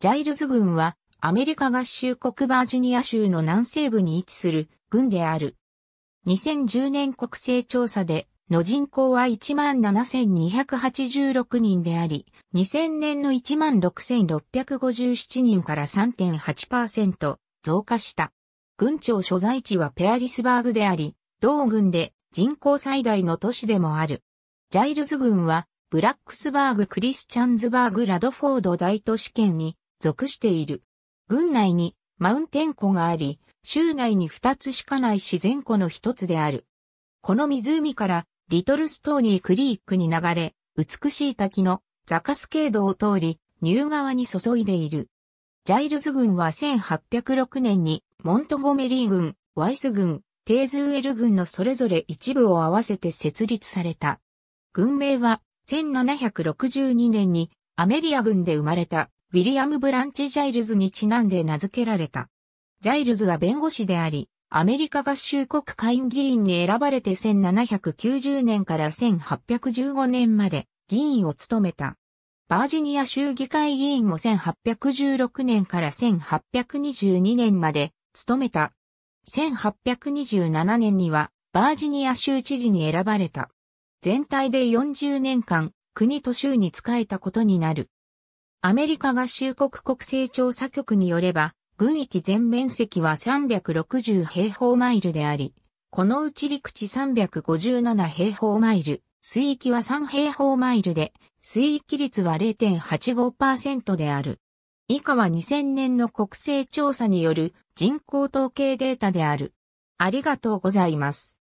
ジャイルズ軍はアメリカ合衆国バージニア州の南西部に位置する軍である。2010年国勢調査での人口は17,286人であり、2000年の16,657人から3.8%増加した。軍庁所在地はペアリスバーグであり、同軍で人口最大の都市でもある。ジャイルズ軍はブラックスバーグ・クリスチャンズバーグ・ラドフォード大都市圏に属している。郡内にマウンテン湖があり、州内に二つしかない自然湖の一つである。この湖からリトルストーニークリークに流れ、美しい滝のザカスケードを通り、ニュー川に注いでいる。ジャイルズ軍は1806年にモントゴメリー軍、ワイス軍、テーズウェル軍のそれぞれ一部を合わせて設立された。軍名は1762年にアメリア軍で生まれたウィリアム・ブランチ・ジャイルズにちなんで名付けられた。ジャイルズは弁護士であり、アメリカ合衆国下院議員に選ばれて1790年から1815年まで議員を務めた。バージニア州議会議員も1816年から1822年まで務めた。1827年にはバージニア州知事に選ばれた。全体で40年間、国と州に仕えたことになる。アメリカ合衆国国勢調査局によれば、軍域全面積は360平方マイルであり、このうち陸地357平方マイル、水域は3平方マイルで、水域率は0.85%である。以下は2000年の国勢調査による人口統計データである。ありがとうございます。